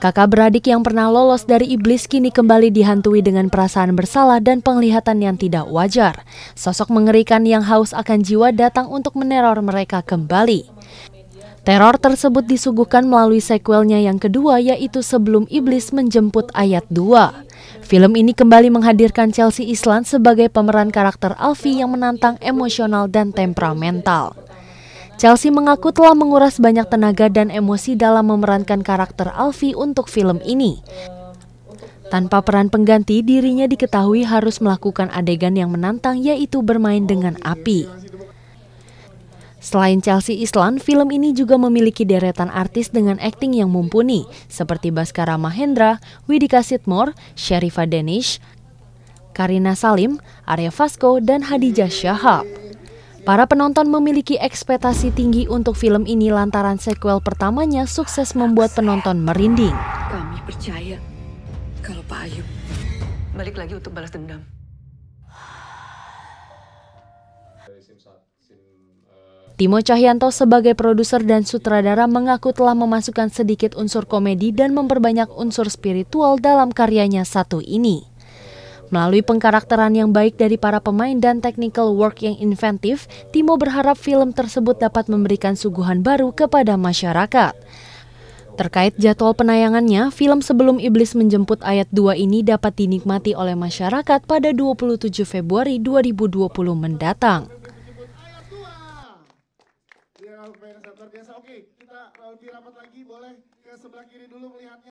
Kakak beradik yang pernah lolos dari iblis kini kembali dihantui dengan perasaan bersalah dan penglihatan yang tidak wajar. Sosok mengerikan yang haus akan jiwa datang untuk meneror mereka kembali. Teror tersebut disuguhkan melalui sequelnya yang kedua yaitu Sebelum Iblis Menjemput Ayat 2. Film ini kembali menghadirkan Chelsea Islan sebagai pemeran karakter Alfie yang menantang emosional dan temperamental. Chelsea mengaku telah menguras banyak tenaga dan emosi dalam memerankan karakter Alfi untuk film ini. Tanpa peran pengganti, dirinya diketahui harus melakukan adegan yang menantang yaitu bermain dengan api. Selain Chelsea Islan, film ini juga memiliki deretan artis dengan akting yang mumpuni, seperti Baskara Mahendra, Widika Sitmore, Sherifa Danish, Karina Salim, Arya Vasco, dan Hadijah Syahab. Para penonton memiliki ekspektasi tinggi untuk film ini lantaran sequel pertamanya sukses membuat penonton merinding. Kami percaya kalau Pak Ayub balik lagi untuk balas dendam. Timo Cahyanto sebagai produser dan sutradara mengaku telah memasukkan sedikit unsur komedi dan memperbanyak unsur spiritual dalam karyanya satu ini. Melalui pengkarakteran yang baik dari para pemain dan technical work yang inventif, Timo berharap film tersebut dapat memberikan suguhan baru kepada masyarakat. Terkait jadwal penayangannya, film Sebelum Iblis Menjemput Ayat 2 ini dapat dinikmati oleh masyarakat pada 27 Februari 2020 mendatang. Iya, Oke, kita lebih rapat lagi boleh ke sebelah kiri dulu melihatnya.